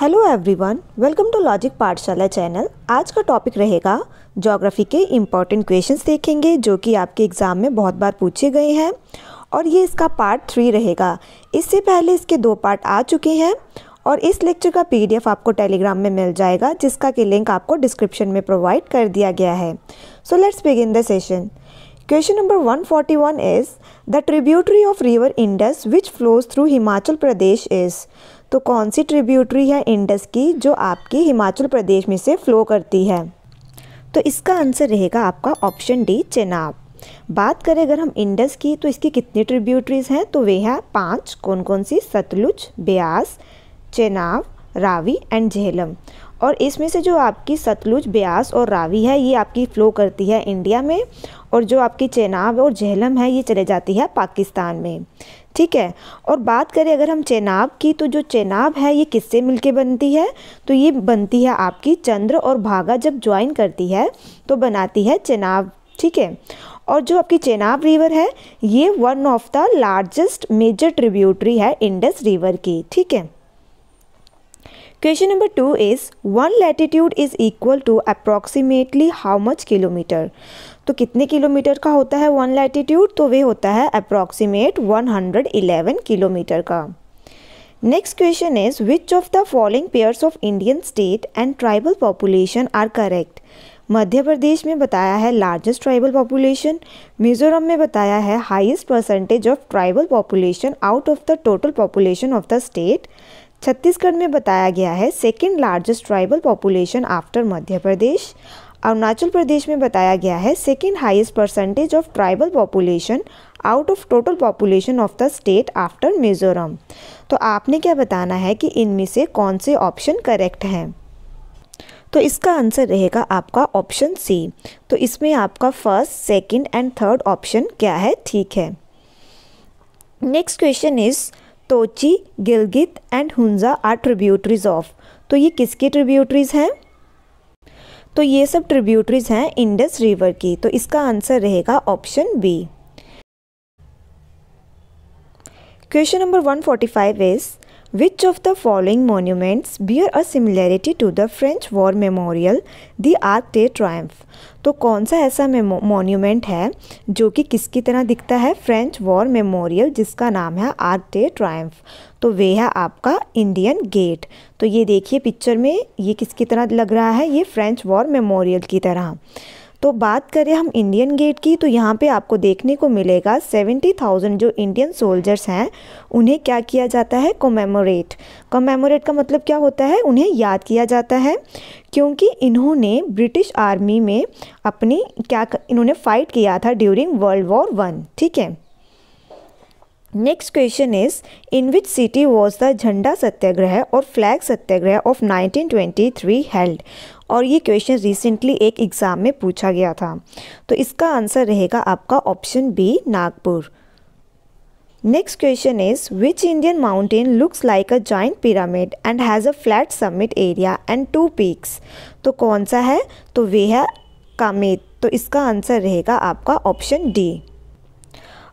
Hello everyone welcome to logic Pathshala channel आज का topic रहेगा जोग्राफ़ी के इम्पॉर्टेंट क्वेश्चंस देखेंगे जो कि आपके एग्ज़ाम में बहुत बार पूछे गए हैं और ये इसका पार्ट थ्री रहेगा इससे पहले इसके दो पार्ट आ चुके हैं और इस लेक्चर का पीडीएफ आपको टेलीग्राम में मिल जाएगा जिसका कि लिंक आपको डिस्क्रिप्शन में प्रोवाइड कर दिया गया है so let's begin the session one forty 141 is the tributary of river Indus which flows through Himachal Pradesh is तो कौन सी ट्रिब्यूटरी है इंडस की जो आपकी हिमाचल प्रदेश में से फ़्लो करती है तो इसका आंसर रहेगा आपका ऑप्शन डी चेनाब बात करें अगर हम इंडस की तो इसकी कितनी ट्रिब्यूटरीज़ हैं तो वे हैं पाँच कौन कौन सी सतलुज ब्यास चेनाब रावी एंड झेलम और इसमें से जो आपकी सतलुज ब्यास और रावी है ये आपकी फ़्लो करती है इंडिया में और जो आपकी चेनाब और झेलम है ये चले जाती है पाकिस्तान में ठीक है और बात करें अगर हम चेनाब की तो जो चेनाब है ये किससे मिलके बनती है तो ये बनती है आपकी चंद्र और भागा जब ज्वाइन करती है तो बनाती है चेनाब ठीक है और जो आपकी चेनाब रिवर है ये one of the largest major tributary है इंडस रिवर की ठीक है question number two is one latitude is equal to approximately how much kilometre तो कितने किलोमीटर का होता है वन लैटिट्यूड तो वे होता है अप्रॉक्सीमेट 111 किलोमीटर का next question is which of the following pairs of Indian state and tribal population are correct Madhya Pradesh में बताया है लार्जेस्ट ट्राइबल पॉपुलेशन मिजोरम में बताया है highest percentage of tribal population out of the total population of the state Chhattisgarh में बताया गया है second largest tribal population after Madhya Pradesh Arunachal Pradesh में बताया गया है second highest percentage of tribal population out of total population of the state after Mizoram तो आपने क्या बताना है कि इनमें से कौन से ऑप्शन करेक्ट हैं तो इसका आंसर रहेगा आपका ऑप्शन सी तो इसमें आपका first second and third option क्या है ठीक है next question is Tochi Gilgit and Hunza are tributaries of तो ये किसकी ट्रिब्यूटरीज हैं तो ये सब ट्रिब्यूटरीज हैं इंडस रिवर की तो इसका आंसर रहेगा option B question number 145 is Which of the following monuments bear a similarity to the French War Memorial, the Arc de Triomphe? तो कौन सा ऐसा मोन्यूमेंट है जो कि किसकी तरह दिखता है फ्रेंच वॉर मेमोरियल जिसका नाम है आर्क डे ट्रायम्फ तो वे है आपका इंडियन गेट तो ये देखिए पिक्चर में ये किसकी तरह लग रहा है ये फ्रेंच वॉर मेमोरियल की तरह तो बात करें हम इंडियन गेट की तो यहाँ पे आपको देखने को मिलेगा सेवेंटी थाउजेंड जो इंडियन सोल्जर्स हैं उन्हें क्या किया जाता है कोमेमोरेट कोमेमोरेट का मतलब क्या होता है उन्हें याद किया जाता है क्योंकि इन्होंने ब्रिटिश आर्मी में अपनी क्या इन्होंने फ़ाइट किया था ड्यूरिंग वर्ल्ड वॉर वन ठीक है next question is in which city was the Jhanda Satyagraha और फ्लैग सत्याग्रह ऑफ 1923 हेल्ड और ये क्वेश्चन रिसेंटली एक एग्ज़ाम में पूछा गया था तो इसका आंसर रहेगा आपका option B Nagpur next question is which Indian mountain looks like a giant pyramid and has a flat summit area and two peaks तो कौन सा है तो वे है कामेत तो इसका आंसर रहेगा आपका ऑप्शन डी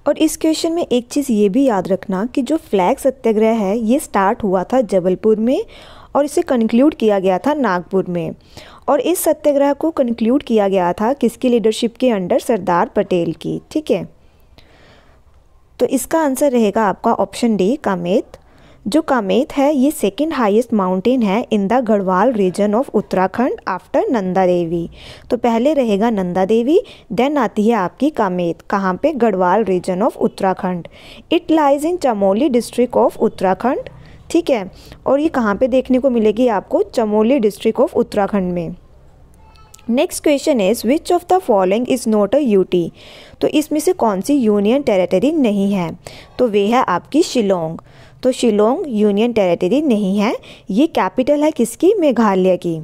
और इस क्वेश्चन में एक चीज़ ये भी याद रखना कि जो फ्लैग सत्याग्रह है ये स्टार्ट हुआ था जबलपुर में और इसे कंक्लूड किया गया था नागपुर में और इस सत्याग्रह को कंक्लूड किया गया था किसकी लीडरशिप के अंडर सरदार पटेल की ठीक है तो इसका आंसर रहेगा आपका ऑप्शन डी कामेत जो कामेत है ये सेकेंड हाईएस्ट माउंटेन है in the Garhwal region of Uttarakhand after Nanda Devi तो पहले रहेगा नंदा देवी देन आती है आपकी कामेत कहाँ पे Garhwal region of Uttarakhand it lies in Chamoli district of Uttarakhand ठीक है और ये कहाँ पे देखने को मिलेगी आपको चमोली डिस्ट्रिक्ट ऑफ उत्तराखंड में next question is which of the following is not a UT तो इसमें से कौन सी यूनियन टेरेटरी नहीं है तो वे है आपकी शिलोंग तो शिलोंग यूनियन टेरिटरी नहीं है ये कैपिटल है किसकी मेघालय की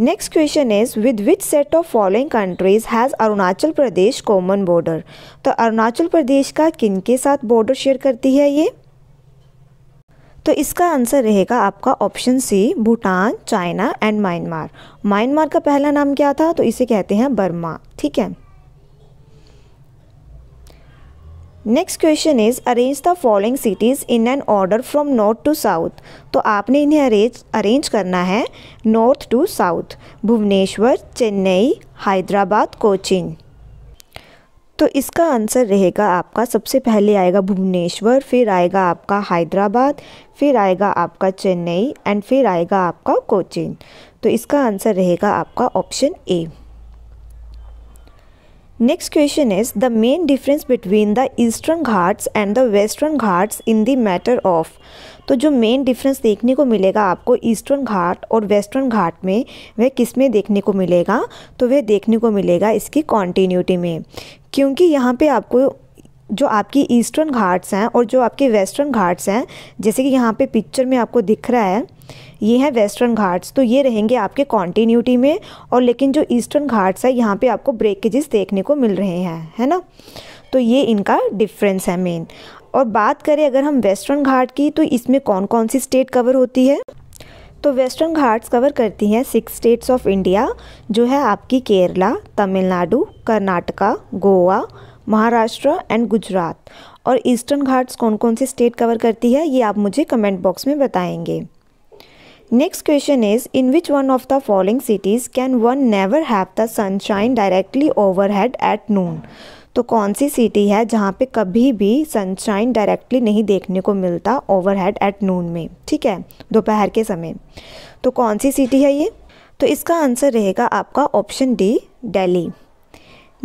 next question is with which set of following countries has Arunachal Pradesh common border तो अरुणाचल प्रदेश का किन के साथ बॉर्डर शेयर करती है ये तो इसका आंसर रहेगा आपका option C Bhutan China and Myanmar Myanmar का पहला नाम क्या था तो इसे कहते हैं बर्मा ठीक है next question is arrange the following cities in an order from north to south तो आपने इन्हें अरेंज अरेंज करना है north to south Bhubaneswar Chennai Hyderabad Cochin तो इसका आंसर रहेगा आपका सबसे पहले आएगा भुवनेश्वर फिर आएगा आपका हैदराबाद फिर आएगा आपका चेन्नई एंड फिर आएगा आपका कोचिन तो इसका आंसर रहेगा आपका option A next question is the main difference between the Eastern Ghats and the Western Ghats in the matter of तो जो मेन डिफरेंस देखने को मिलेगा आपको ईस्टर्न घाट और वेस्टर्न घाट में वह किस में देखने को मिलेगा तो वह देखने को मिलेगा इसकी कॉन्टीन्यूटी में क्योंकि यहाँ पे आपको जो आपकी ईस्टर्न घाट्स हैं और जो आपके वेस्टर्न घाट्स हैं जैसे कि यहाँ पे पिक्चर में आपको दिख रहा है ये हैं वेस्टर्न घाट्स तो ये रहेंगे आपके कॉन्टीन्यूटी में और लेकिन जो ईस्टर्न घाट्स है यहाँ पे आपको ब्रेकेजेस देखने को मिल रहे हैं है ना तो ये इनका डिफरेंस है मेन और बात करें अगर हम वेस्टर्न घाट की तो इसमें कौन कौन सी स्टेट कवर होती है तो वेस्टर्न घाट्स कवर करती हैं सिक्स स्टेट्स ऑफ इंडिया जो है आपकी केरला तमिलनाडु कर्नाटका गोवा महाराष्ट्र एंड गुजरात और ईस्टर्न घाट्स कौन कौन सी स्टेट कवर करती है ये आप मुझे कमेंट बॉक्स में बताएंगे Next question is In which one of the following cities can one never have the sunshine directly overhead at noon? तो कौन सी सिटी है जहाँ पे कभी भी सनशाइन डायरेक्टली नहीं देखने को मिलता ओवरहेड एट नून में ठीक है दोपहर के समय तो कौन सी सिटी है ये तो इसका आंसर रहेगा आपका option D Delhi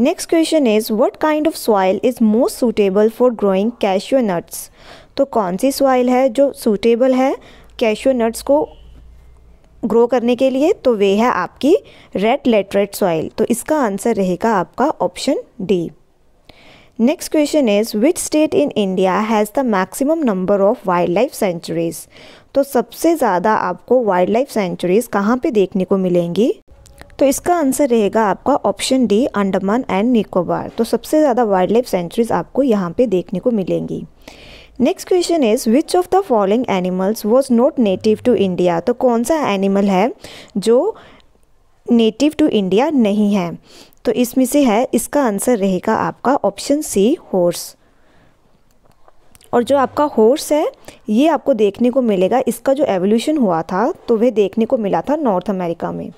next question is what kind of soil is most suitable for growing cashew nuts तो कौन सी सॉइल है जो सूटेबल है कैशियो नट्स को ग्रो करने के लिए तो वे है आपकी रेड लेटरेट सॉइल तो इसका आंसर रहेगा आपका option D next question is which state in India has the maximum number of wildlife sanctuaries तो सबसे ज़्यादा आपको वाइल्ड लाइफ सेंचुरीज कहाँ पे देखने को मिलेंगी तो इसका आंसर रहेगा आपका option D Andaman and Nicobar तो सबसे ज़्यादा वाइल्ड लाइफ सेंचुरीज आपको यहाँ पे देखने को मिलेंगी next question is which of the following animals was not native to India तो कौन सा एनिमल है जो नेटिव टू इंडिया नहीं है तो इसमें से है इसका आंसर रहेगा आपका ऑप्शन सी हॉर्स और जो आपका हॉर्स है ये आपको देखने को मिलेगा इसका जो एवोल्यूशन हुआ था तो वह देखने को मिला था नॉर्थ अमेरिका में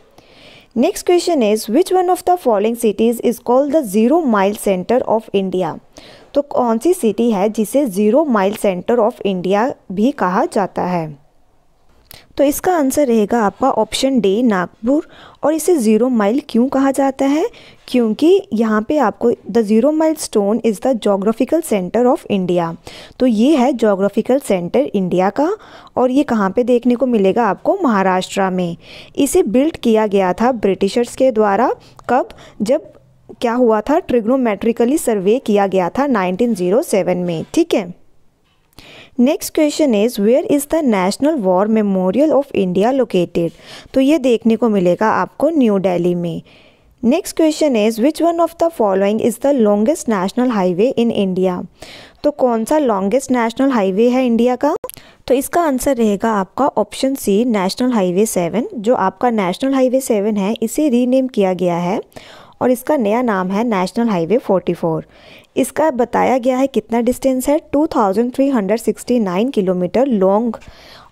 next question is which one of the following cities is called the zero mile centre of India तो कौन सी सिटी है जिसे zero mile centre of India भी कहा जाता है तो इसका आंसर रहेगा आपका ऑप्शन डी नागपुर और इसे ज़ीरो माइल क्यों कहा जाता है क्योंकि यहाँ पे आपको the zero milestone is the geographical centre of India तो ये है जोग्राफिकल सेंटर इंडिया का और ये कहाँ पे देखने को मिलेगा आपको महाराष्ट्र में इसे बिल्ड किया गया था ब्रिटिशर्स के द्वारा कब जब क्या हुआ था ट्रिग्नोमेट्रिकली सर्वे किया गया था 1907 में ठीक है next question is where is the national war memorial of India located तो ये देखने को मिलेगा आपको न्यू दिल्ली में next question is which one of the following is the longest national highway in India तो कौन सा लॉन्गेस्ट नेशनल हाईवे है इंडिया का तो इसका आंसर रहेगा आपका option C national highway seven जो आपका नेशनल हाईवे सेवन है इसे रीनेम किया गया है और इसका नया नाम है नेशनल हाईवे 44 इसका बताया गया है कितना डिस्टेंस है 2369 किलोमीटर लॉन्ग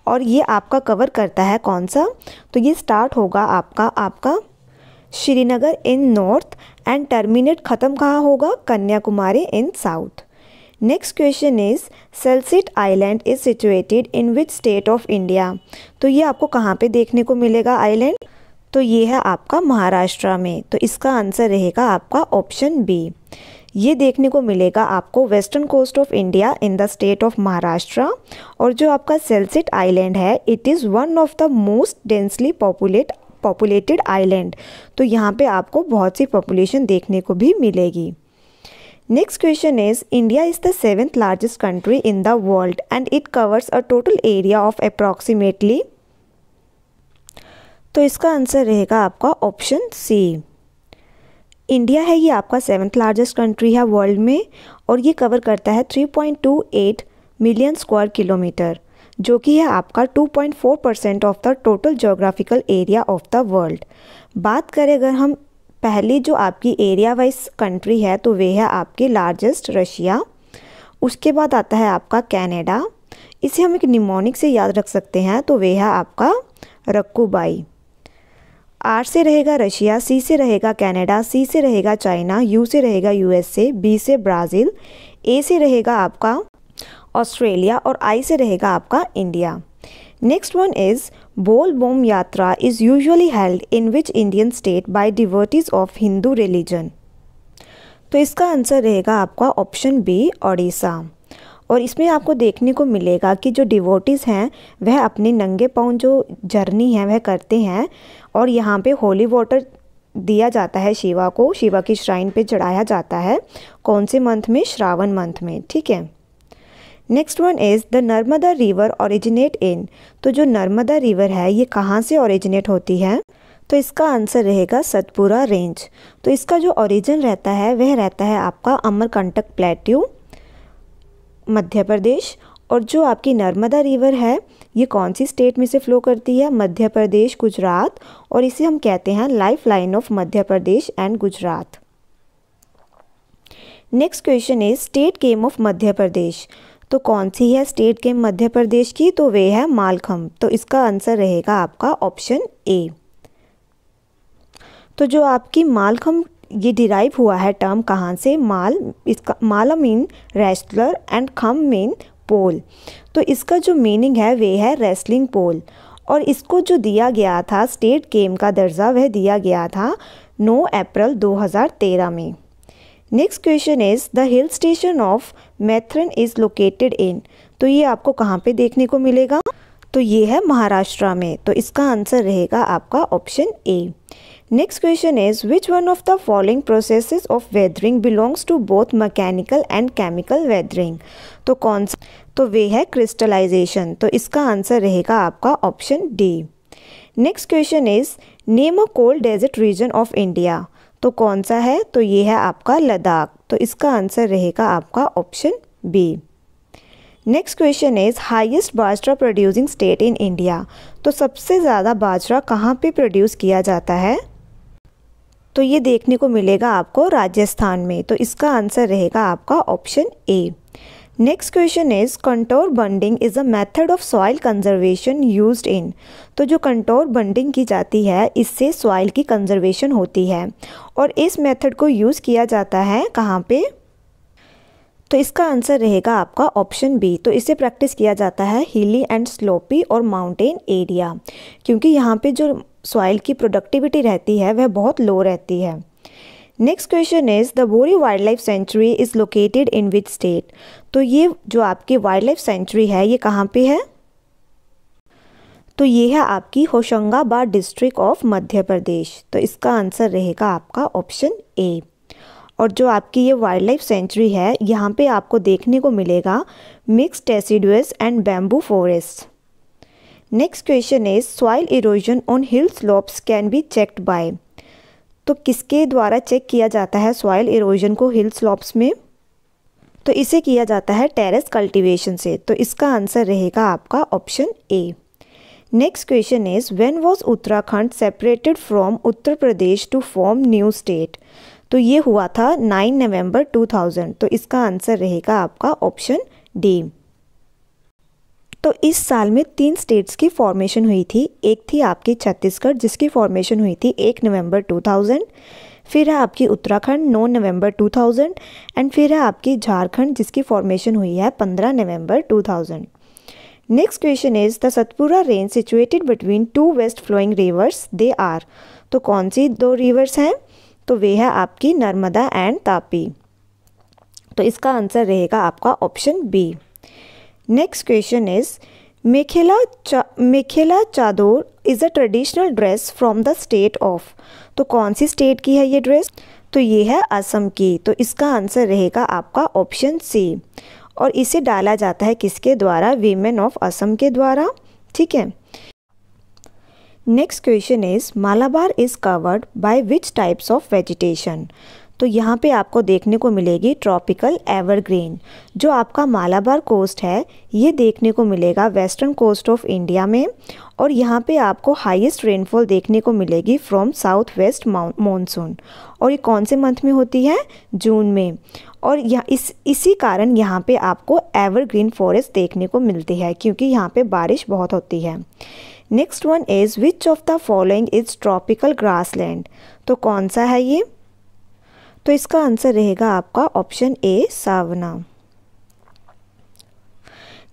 और ये आपका कवर करता है कौन सा तो ये स्टार्ट होगा आपका आपका Srinagar in north and terminate ख़त्म कहाँ होगा Kanyakumari in south next question is Salsette island is situated in which state of India तो ये आपको कहाँ पे देखने को मिलेगा आइलैंड तो ये है आपका महाराष्ट्र में तो इसका आंसर रहेगा आपका ऑप्शन बी ये देखने को मिलेगा आपको western coast of India in the state of Maharashtra और जो आपका सेल्सिट आइलैंड है it is one of the most densely populate populated island तो यहाँ पे आपको बहुत सी पॉपुलेशन देखने को भी मिलेगी next question is India is the seventh largest country in the world and it covers a total area of approximately तो इसका आंसर रहेगा आपका ऑप्शन सी इंडिया है ये आपका सेवन्थ लार्जेस्ट कंट्री है वर्ल्ड में और ये कवर करता है 3.28 मिलियन स्क्वायर किलोमीटर जो कि है आपका 2.4 percent of the total geographical area of the world बात करें अगर हम पहली जो आपकी एरिया वाइज कंट्री है तो वे है आपके लार्जेस्ट रशिया उसके बाद आता है आपका कैनेडा इसे हम एक निमोनिक से याद रख सकते हैं तो वे है आपका रक्कूबाई आर से रहेगा रशिया सी से रहेगा कनाडा सी से रहेगा चाइना यू से रहेगा यूएसए बी से ब्राज़ील ए से रहेगा आपका ऑस्ट्रेलिया और आई से रहेगा आपका इंडिया नेक्स्ट वन इज़ बोल बोम यात्रा is usually held in which Indian state by devotees of Hindu religion तो इसका आंसर रहेगा आपका ऑप्शन बी ओडिशा और इसमें आपको देखने को मिलेगा कि जो डिवोटिस हैं वह अपने नंगे पाँव जो जर्नी है वह करते हैं और यहाँ पे होली वाटर दिया जाता है शिवा को शिवा की श्राइन पे चढ़ाया जाता है कौन से मंथ में श्रावण मंथ में ठीक है next one is the Narmada river originate in तो जो नर्मदा रिवर है ये कहाँ से ओरिजिनेट होती है तो इसका आंसर रहेगा सतपुरा रेंज तो इसका जो ओरिजिन रहता है वह रहता है आपका अमरकंटक प्लेट्यू मध्य प्रदेश और जो आपकी नर्मदा रिवर है ये कौन सी स्टेट में से फ़्लो करती है मध्य प्रदेश गुजरात और इसे हम कहते हैं life line of Madhya Pradesh and Gujarat next question is state game of Madhya Pradesh तो कौन सी है स्टेट गेम मध्य प्रदेश की तो वे है मालखम तो इसका आंसर रहेगा आपका ऑप्शन ए तो जो आपकी मालखम ये डिराइव हुआ है टर्म कहाँ से माल इसका माला मीन रेस्लर एंड खम मीन पोल तो इसका जो मीनिंग है वे है रेसलिंग पोल और इसको जो दिया गया था स्टेट गेम का दर्जा वह दिया गया था 9 अप्रैल 2013 में next question is the hill station of Matheran is located in तो ये आपको कहाँ पे देखने को मिलेगा तो ये है महाराष्ट्र में तो इसका आंसर रहेगा आपका option A Next question is which one of the following processes of weathering belongs to both mechanical and chemical weathering? तो कौन सा तो वे है क्रिस्टलाइजेशन तो इसका आंसर रहेगा आपका option D next question is name a cold desert region of India तो कौन सा है तो ये है आपका लद्दाख तो इसका आंसर रहेगा आपका option B next question is highest bajra producing state in India तो सबसे ज़्यादा बाजरा कहाँ पे प्रोड्यूस किया जाता है तो ये देखने को मिलेगा आपको राजस्थान में तो इसका आंसर रहेगा आपका option A next question is contour bunding is a method of soil conservation used in तो जो कंटोर बंडिंग की जाती है इससे सॉइल की कंजर्वेशन होती है और इस मेथड को यूज़ किया जाता है कहाँ पे तो इसका आंसर रहेगा आपका ऑप्शन बी तो इसे प्रैक्टिस किया जाता है हिली एंड स्लोपी और माउंटेन एरिया क्योंकि यहाँ पे जो सॉइल की प्रोडक्टिविटी रहती है वह बहुत लो रहती है next question is the Bori wild life sanctuary is located in which state तो ये जो आपकी वाइल्ड लाइफ सेंचुरी है ये कहाँ पर है तो ये है आपकी होशंगाबाद डिस्ट्रिक्ट ऑफ मध्य प्रदेश तो इसका आंसर रहेगा आपका ऑप्शन ए और जो आपकी ये वाइल्ड लाइफ सेंचुरी है यहाँ पे आपको देखने को मिलेगा mix deciduous and bamboo forest next question is soil erosion on hill slopes can be checked by तो किसके द्वारा चेक किया जाता है सॉइल इरोजन को हिल स्लोप्स में तो इसे किया जाता है टेरेस कल्टीवेशन से तो इसका आंसर रहेगा आपका option A next question is when was Uttarakhand separated from Uttar Pradesh to form new state तो ये हुआ था 9 नवंबर 2000 तो इसका आंसर रहेगा आपका ऑप्शन डी तो इस साल में तीन स्टेट्स की फॉर्मेशन हुई थी एक थी आपकी छत्तीसगढ़ जिसकी फॉर्मेशन हुई थी एक नवंबर 2000 फिर है आपकी उत्तराखंड 9 नवंबर 2000 एंड फिर है आपकी झारखंड जिसकी फॉर्मेशन हुई है 15 नवंबर 2000 next question is the Satpura range situated between two west flowing rivers they are तो कौन सी दो रिवर्स हैं तो वे है आपकी नर्मदा एंड तापी तो इसका आंसर रहेगा आपका option B next question is mekhela चा mekhela chador is a traditional dress from the state of तो कौन सी स्टेट की है ये ड्रेस तो ये है असम की तो इसका आंसर रहेगा आपका ऑप्शन सी और इसे डाला जाता है किसके द्वारा वीमेन ऑफ असम के द्वारा ठीक है next question is Malabar is covered by which types of vegetation तो यहाँ पे आपको देखने को मिलेगी ट्रॉपिकल एवरग्रीन जो आपका मालाबार कोस्ट है ये देखने को मिलेगा वेस्टर्न कोस्ट ऑफ इंडिया में और यहाँ पे आपको हाईएस्ट रेनफॉल देखने को मिलेगी फ्रॉम साउथ वेस्ट मानसून और ये कौन से मंथ में होती है जून में और यह इस इसी कारण यहाँ पे आपको एवरग्रीन फॉरेस्ट देखने को मिलती है क्योंकि यहाँ पर बारिश बहुत होती है next one is which of the following is tropical grassland तो कौन सा है ये तो इसका आंसर रहेगा आपका option A savanna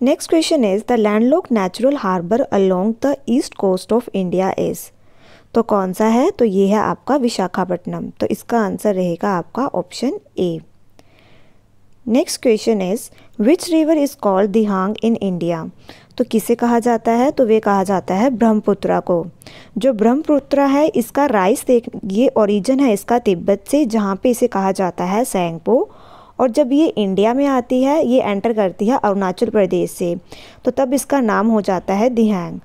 next question is the landlock natural harbour along the east coast of India is तो कौन सा है तो ये है आपका विशाखापट्टनम तो इसका आंसर रहेगा आपका option A next question is which river is called Dihang in India तो किसे कहा जाता है तो वे कहा जाता है ब्रह्मपुत्रा को जो ब्रह्मपुत्रा है इसका राइस देख ये ओरिजिन है इसका तिब्बत से जहाँ पे इसे कहा जाता है सैंगपो और जब ये इंडिया में आती है ये एंटर करती है अरुणाचल प्रदेश से तो तब इसका नाम हो जाता है Dihang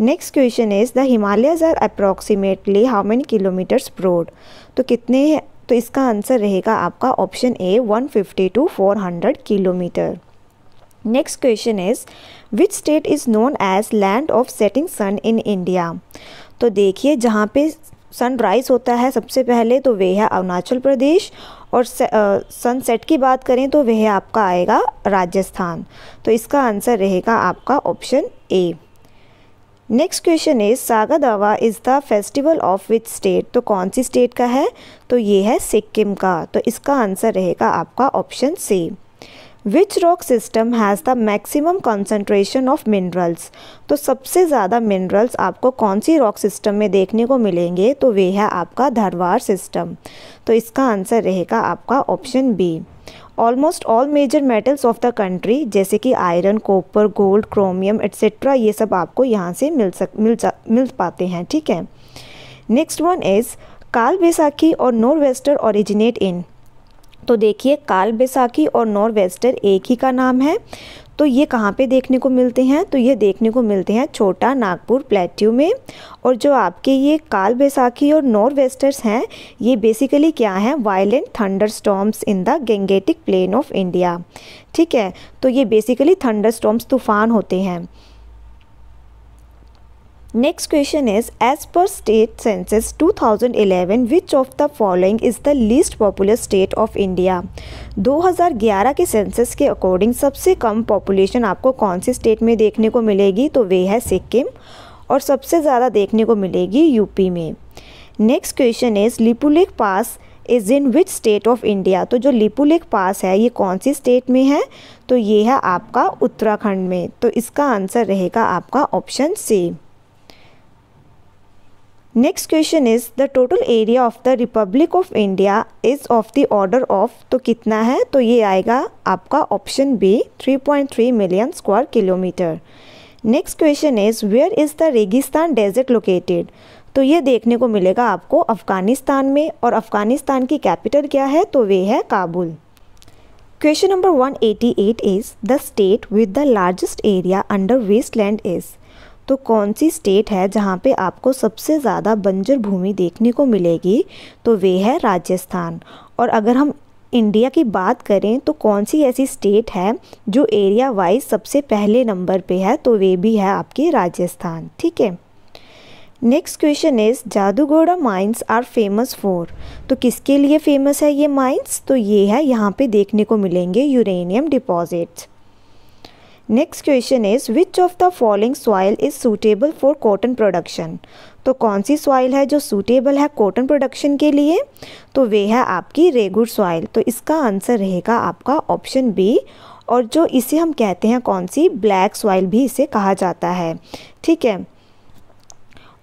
next question is the Himalayas are approximately how many kilometres broad तो कितने तो इसका आंसर रहेगा आपका option A 150 to 400 kilometre next question is which state is known as land of setting sun in India तो देखिए जहाँ पे सनराइज़ होता है सबसे पहले तो वह है अरुणाचल प्रदेश और सनसेट की बात करें तो वह आपका आएगा राजस्थान तो इसका आंसर रहेगा आपका option A next question is Saga Dawa is the festival of which state तो कौन सी स्टेट का है तो ये है सिक्किम का तो इसका आंसर रहेगा आपका option C which rock system has the maximum concentration of minerals तो सबसे ज़्यादा मिनरल्स आपको कौन सी रॉक सिस्टम में देखने को मिलेंगे तो वे है आपका धरवार सिस्टम तो इसका आंसर रहेगा आपका option B almost all major metals of the country जैसे कि iron copper gold chromium etcetera ये सब आपको यहाँ से मिल सक मिल जा मिल पाते हैं ठीक है नेक्स्ट वन इज़ काल बैसाखी और वेस्टर्न ओरिजिनेट इन तो देखिए काल बैसाखी और नॉर्वेस्टर एक ही का नाम है तो ये कहाँ पे देखने को मिलते हैं तो ये देखने को मिलते हैं छोटा नागपुर प्लेट्यू में और जो आपके ये काल बैसाखी और नॉर्वेस्टर्स हैं ये बेसिकली क्या हैं violent thunder storms in the Gangetic plain of India ठीक है तो ये बेसिकली थंडर स्टॉम्स तूफ़ान होते हैं next question is as per state census 2011 which of the following is the least popular state of India 2011 के सेंसस के according सबसे कम पॉपुलेशन आपको कौन सी स्टेट में देखने को मिलेगी तो वे है सिक्किम और सबसे ज़्यादा देखने को मिलेगी यूपी में next question is Lipulekh pass is in which state of India तो जो लिपुलेख पास है ये कौन सी स्टेट में है तो ये है आपका उत्तराखंड में तो इसका आंसर रहेगा आपका option C next question is the total area of the republic of India is of the order of तो कितना है तो ये आएगा आपका option B 3.3 million square kilometre next question is where is the रेगिस्तान डेजर्ट लोकेटेड तो ये देखने को मिलेगा आपको अफ़गानिस्तान में और अफ़गानिस्तान की कैपिटल क्या है तो वे है Kabul question number 188 is the state with the largest area under waste land is तो कौन सी स्टेट है जहाँ पे आपको सबसे ज़्यादा बंजर भूमि देखने को मिलेगी तो वे है राजस्थान और अगर हम इंडिया की बात करें तो कौन सी ऐसी स्टेट है जो एरिया वाइज सबसे पहले नंबर पे है तो वे भी है आपके राजस्थान ठीक है next question is Jaduguda mines are famous for तो किसके लिए फेमस है ये माइंस तो ये है यहाँ पे देखने को मिलेंगे uranium deposits next question is which of the following soil is suitable for cotton production तो कौन सी सॉइल है जो सूटेबल है कॉटन प्रोडक्शन के लिए तो वे है आपकी रेगुड सॉइल तो इसका आंसर रहेगा आपका ऑप्शन बी और जो इसे हम कहते हैं कौन सी ब्लैक सॉइल भी इसे कहा जाता है ठीक है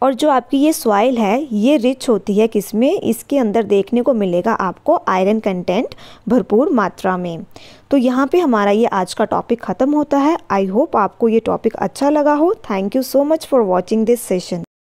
और जो आपकी ये सॉइल है ये रिच होती है किसमें इसके अंदर देखने को मिलेगा आपको आयरन कंटेंट भरपूर मात्रा में तो यहाँ पे हमारा ये आज का टॉपिक ख़त्म होता है आई होप आपको ये टॉपिक अच्छा लगा हो thank you so much for watching this session